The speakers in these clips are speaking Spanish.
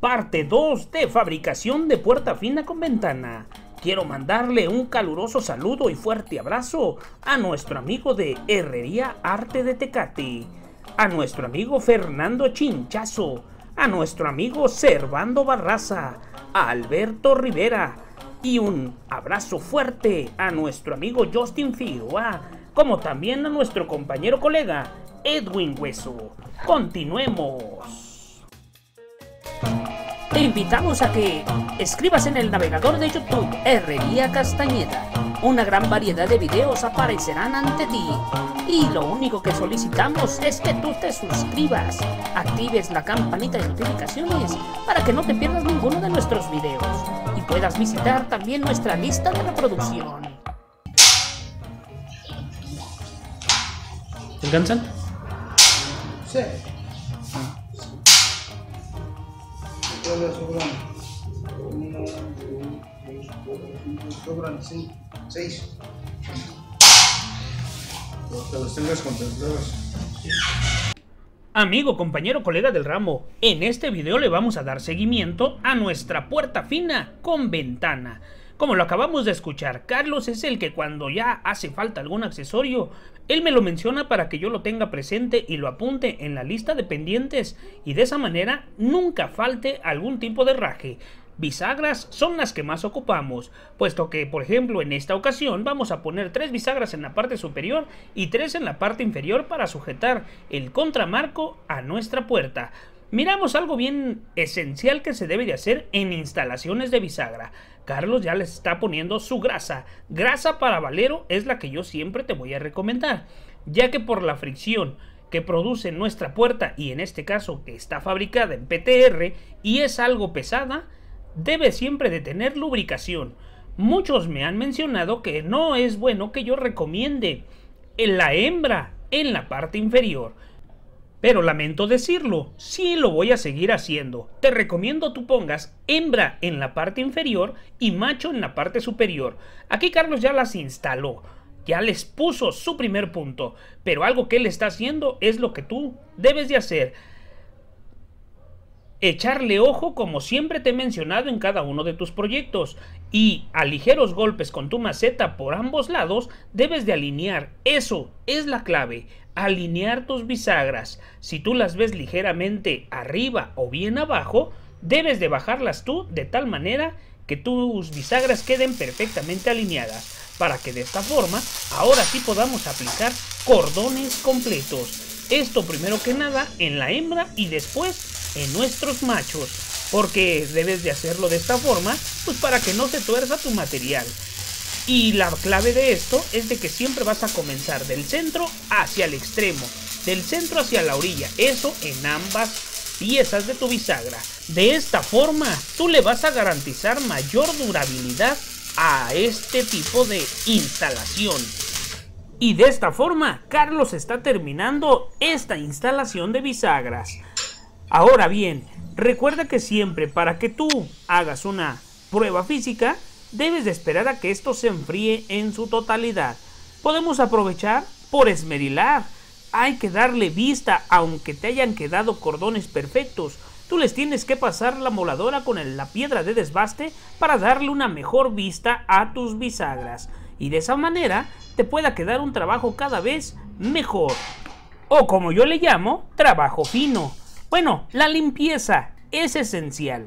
Parte 2 de fabricación de puerta fina con ventana. Quiero mandarle un caluroso saludo y fuerte abrazo a nuestro amigo de Herrería Arte de Tecati, a nuestro amigo Fernando Chinchazo, a nuestro amigo Servando Barraza, a Alberto Rivera y un abrazo fuerte a nuestro amigo Justin Figueroa, como también a nuestro compañero colega Edwin Hueso. Continuemos. Te invitamos a que escribas en el navegador de YouTube Herrería Castañeda. Una gran variedad de videos aparecerán ante ti. Y lo único que solicitamos es que tú te suscribas, actives la campanita de notificaciones para que no te pierdas ninguno de nuestros videos y puedas visitar también nuestra lista de reproducción. ¿Te alcanzan? Sí. Eh, Amigo, compañero, colega del ramo, en este video le vamos a dar seguimiento a nuestra puerta fina con ventana. Como lo acabamos de escuchar, Carlos es el que cuando ya hace falta algún accesorio, él me lo menciona para que yo lo tenga presente y lo apunte en la lista de pendientes y de esa manera nunca falte algún tipo de raje. Bisagras son las que más ocupamos, puesto que, por ejemplo, en esta ocasión vamos a poner tres bisagras en la parte superior y tres en la parte inferior para sujetar el contramarco a nuestra puerta miramos algo bien esencial que se debe de hacer en instalaciones de bisagra. Carlos ya les está poniendo su grasa. Grasa para valero es la que yo siempre te voy a recomendar, ya que por la fricción que produce nuestra puerta y en este caso que está fabricada en PTR y es algo pesada, debe siempre de tener lubricación. Muchos me han mencionado que no es bueno que yo recomiende en la hembra en la parte inferior. Pero lamento decirlo, sí lo voy a seguir haciendo. Te recomiendo tú pongas hembra en la parte inferior y macho en la parte superior. Aquí Carlos ya las instaló, ya les puso su primer punto, pero algo que él está haciendo es lo que tú debes de hacer. Echarle ojo como siempre te he mencionado en cada uno de tus proyectos y a ligeros golpes con tu maceta por ambos lados debes de alinear. Eso es la clave alinear tus bisagras. Si tú las ves ligeramente arriba o bien abajo, debes de bajarlas tú de tal manera que tus bisagras queden perfectamente alineadas para que de esta forma ahora sí podamos aplicar cordones completos. Esto primero que nada en la hembra y después en nuestros machos porque debes de hacerlo de esta forma pues para que no se tuerza tu material y la clave de esto es de que siempre vas a comenzar del centro hacia el extremo, del centro hacia la orilla, eso en ambas piezas de tu bisagra. De esta forma, tú le vas a garantizar mayor durabilidad a este tipo de instalación. Y de esta forma, Carlos está terminando esta instalación de bisagras. Ahora bien, recuerda que siempre para que tú hagas una prueba física, debes de esperar a que esto se enfríe en su totalidad. Podemos aprovechar por esmerilar. Hay que darle vista aunque te hayan quedado cordones perfectos. Tú les tienes que pasar la moladora con la piedra de desbaste para darle una mejor vista a tus bisagras. Y de esa manera te pueda quedar un trabajo cada vez mejor. O como yo le llamo, trabajo fino. Bueno, la limpieza es esencial.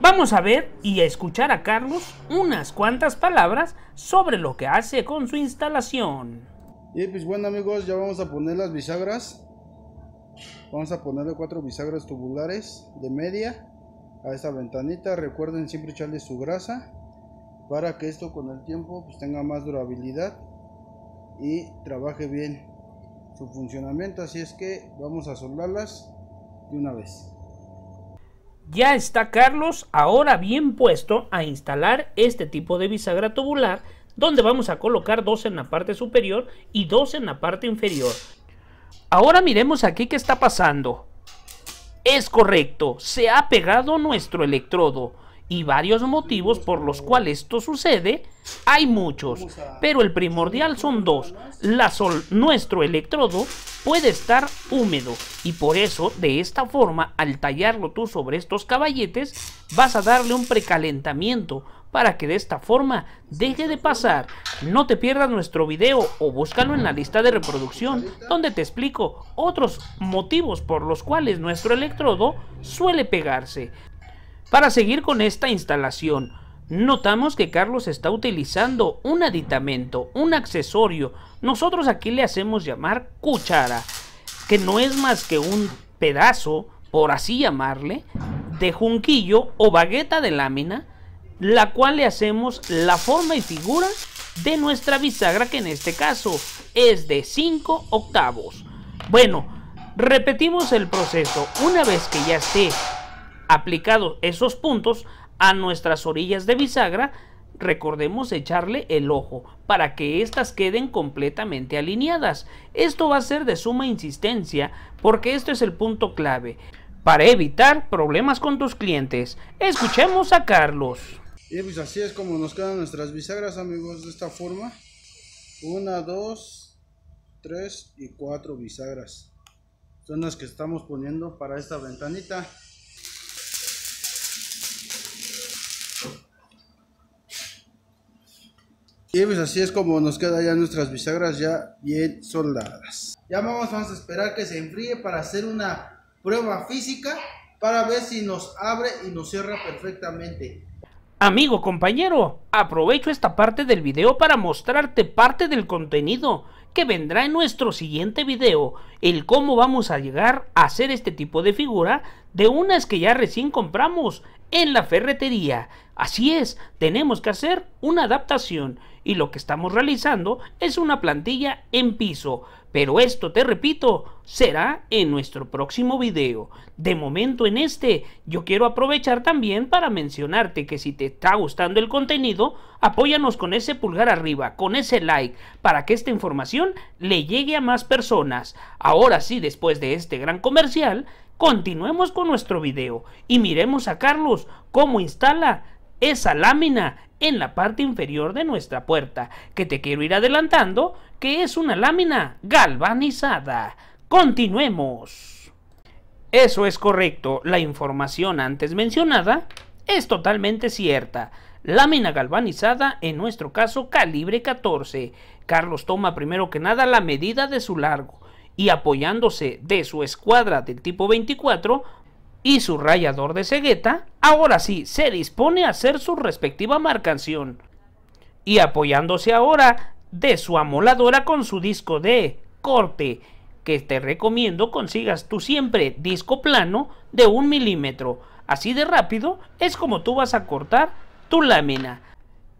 Vamos a ver y a escuchar a Carlos unas cuantas palabras sobre lo que hace con su instalación. Y pues bueno amigos, ya vamos a poner las bisagras. Vamos a ponerle cuatro bisagras tubulares de media a esta ventanita. Recuerden siempre echarle su grasa para que esto con el tiempo pues, tenga más durabilidad y trabaje bien su funcionamiento. Así es que vamos a soldarlas de una vez ya está Carlos ahora bien puesto a instalar este tipo de bisagra tubular donde vamos a colocar dos en la parte superior y dos en la parte inferior. Ahora miremos aquí qué está pasando. Es correcto, se ha pegado nuestro electrodo y varios motivos por los cuales esto sucede, hay muchos, pero el primordial son dos. La sol, nuestro electrodo puede estar húmedo y por eso de esta forma al tallarlo tú sobre estos caballetes vas a darle un precalentamiento para que de esta forma deje de pasar. No te pierdas nuestro video o búscalo en la lista de reproducción donde te explico otros motivos por los cuales nuestro electrodo suele pegarse. Para seguir con esta instalación, notamos que Carlos está utilizando un aditamento, un accesorio, nosotros aquí le hacemos llamar cuchara, que no es más que un pedazo, por así llamarle, de junquillo o bagueta de lámina, la cual le hacemos la forma y figura de nuestra bisagra que en este caso es de 5 octavos. Bueno, repetimos el proceso una vez que ya esté aplicado esos puntos a nuestras orillas de bisagra, recordemos echarle el ojo para que éstas queden completamente alineadas. Esto va a ser de suma insistencia porque este es el punto clave para evitar problemas con tus clientes. Escuchemos a Carlos. Y pues así es como nos quedan nuestras bisagras amigos de esta forma. Una, dos, tres y cuatro bisagras. Son las que estamos poniendo para esta ventanita. Y pues así es como nos quedan ya nuestras bisagras ya bien soldadas. Ya vamos, vamos a esperar que se enfríe para hacer una prueba física para ver si nos abre y nos cierra perfectamente. Amigo compañero, aprovecho esta parte del video para mostrarte parte del contenido que vendrá en nuestro siguiente video, el cómo vamos a llegar a hacer este tipo de figura de unas que ya recién compramos en la ferretería. Así es, tenemos que hacer una adaptación y lo que estamos realizando es una plantilla en piso, pero esto te repito, será en nuestro próximo video. De momento en este, yo quiero aprovechar también para mencionarte que si te está gustando el contenido, apóyanos con ese pulgar arriba, con ese like, para que esta información le llegue a más personas. Ahora sí, después de este gran comercial, continuemos con nuestro video y miremos a Carlos cómo instala esa lámina en la parte inferior de nuestra puerta, que te quiero ir adelantando que es una lámina galvanizada. Continuemos. Eso es correcto, la información antes mencionada es totalmente cierta. Lámina galvanizada, en nuestro caso calibre 14. Carlos toma primero que nada la medida de su largo y apoyándose de su escuadra del tipo 24, y su rayador de cegueta, ahora sí se dispone a hacer su respectiva marcación. Y apoyándose ahora de su amoladora con su disco de corte, que te recomiendo consigas tú siempre disco plano de un milímetro. Así de rápido es como tú vas a cortar tu lámina.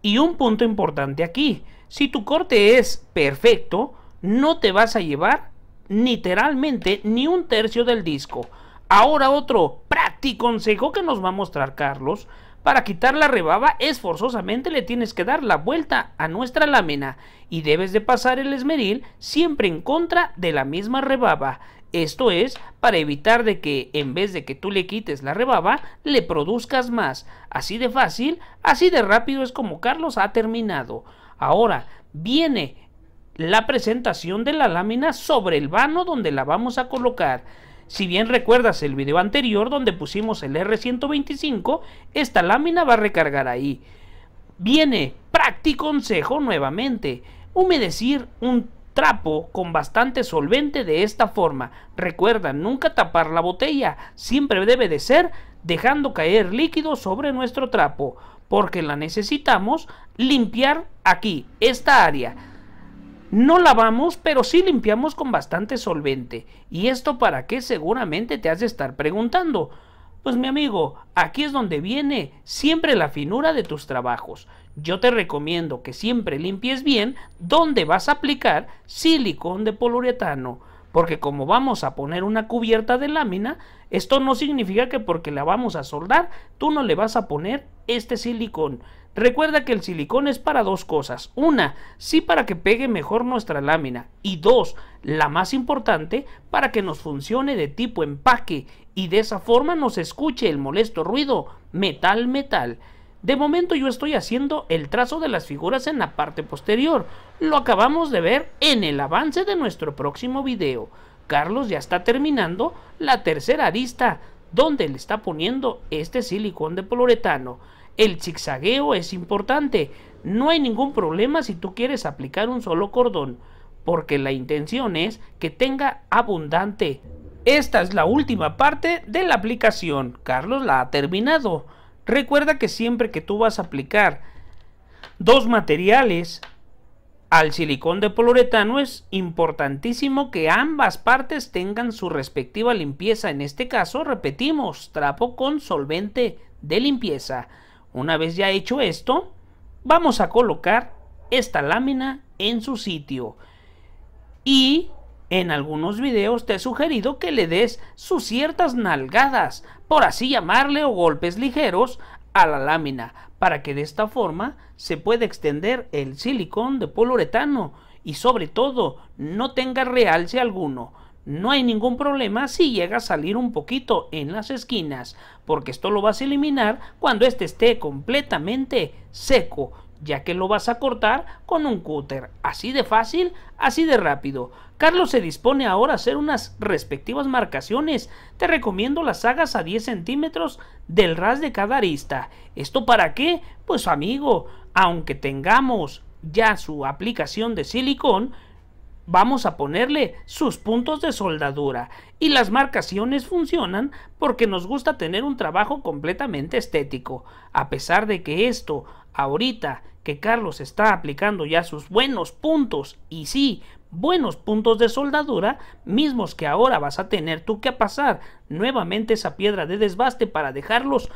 Y un punto importante aquí, si tu corte es perfecto, no te vas a llevar literalmente ni un tercio del disco. Ahora otro práctico consejo que nos va a mostrar Carlos. Para quitar la rebaba es forzosamente le tienes que dar la vuelta a nuestra lámina y debes de pasar el esmeril siempre en contra de la misma rebaba. Esto es para evitar de que en vez de que tú le quites la rebaba, le produzcas más. Así de fácil, así de rápido es como Carlos ha terminado. Ahora viene la presentación de la lámina sobre el vano donde la vamos a colocar. Si bien recuerdas el video anterior donde pusimos el R125, esta lámina va a recargar ahí. Viene práctico consejo nuevamente. Humedecir un trapo con bastante solvente de esta forma. Recuerda nunca tapar la botella, siempre debe de ser dejando caer líquido sobre nuestro trapo, porque la necesitamos limpiar aquí, esta área. No lavamos, pero sí limpiamos con bastante solvente. ¿Y esto para qué? Seguramente te has de estar preguntando. Pues mi amigo, aquí es donde viene siempre la finura de tus trabajos. Yo te recomiendo que siempre limpies bien donde vas a aplicar silicón de poliuretano porque como vamos a poner una cubierta de lámina, esto no significa que porque la vamos a soldar, tú no le vas a poner este silicón. Recuerda que el silicón es para dos cosas. Una, sí para que pegue mejor nuestra lámina. Y dos, la más importante, para que nos funcione de tipo empaque y de esa forma nos escuche el molesto ruido metal metal. De momento yo estoy haciendo el trazo de las figuras en la parte posterior, lo acabamos de ver en el avance de nuestro próximo video. Carlos ya está terminando la tercera arista, donde le está poniendo este silicón de poliuretano. El zigzagueo es importante, no hay ningún problema si tú quieres aplicar un solo cordón, porque la intención es que tenga abundante. Esta es la última parte de la aplicación, Carlos la ha terminado. Recuerda que siempre que tú vas a aplicar dos materiales al silicón de poliuretano es importantísimo que ambas partes tengan su respectiva limpieza. En este caso, repetimos, trapo con solvente de limpieza. Una vez ya hecho esto, vamos a colocar esta lámina en su sitio y en algunos videos te he sugerido que le des sus ciertas nalgadas, por así llamarle, o golpes ligeros a la lámina, para que de esta forma se pueda extender el silicón de poliuretano y sobre todo no tenga realce alguno. No hay ningún problema si llega a salir un poquito en las esquinas, porque esto lo vas a eliminar cuando este esté completamente seco ya que lo vas a cortar con un cúter. Así de fácil, así de rápido. Carlos se dispone ahora a hacer unas respectivas marcaciones. Te recomiendo las hagas a 10 centímetros del ras de cada arista. ¿Esto para qué? Pues amigo, aunque tengamos ya su aplicación de silicón, vamos a ponerle sus puntos de soldadura y las marcaciones funcionan porque nos gusta tener un trabajo completamente estético. A pesar de que esto ahorita que Carlos está aplicando ya sus buenos puntos, y sí, buenos puntos de soldadura, mismos que ahora vas a tener tú que pasar nuevamente esa piedra de desbaste para dejarlos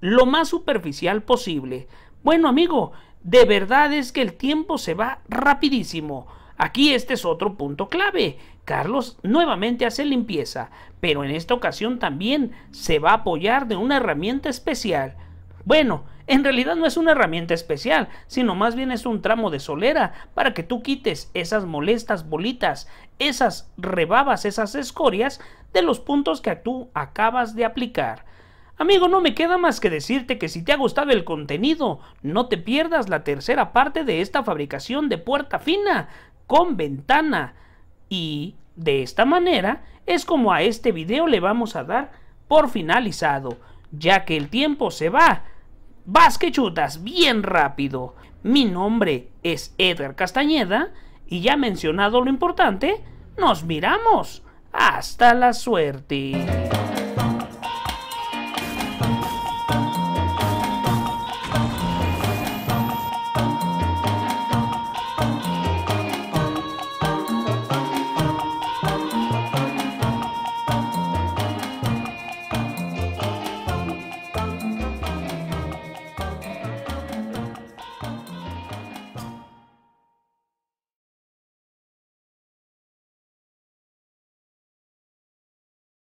lo más superficial posible. Bueno amigo, de verdad es que el tiempo se va rapidísimo. Aquí este es otro punto clave. Carlos nuevamente hace limpieza, pero en esta ocasión también se va a apoyar de una herramienta especial. Bueno, en realidad no es una herramienta especial, sino más bien es un tramo de solera para que tú quites esas molestas bolitas, esas rebabas, esas escorias de los puntos que tú acabas de aplicar. Amigo, no me queda más que decirte que si te ha gustado el contenido, no te pierdas la tercera parte de esta fabricación de puerta fina con ventana. Y de esta manera es como a este video le vamos a dar por finalizado, ya que el tiempo se va Vas que chutas, bien rápido. Mi nombre es Edgar Castañeda y ya mencionado lo importante, nos miramos. Hasta la suerte.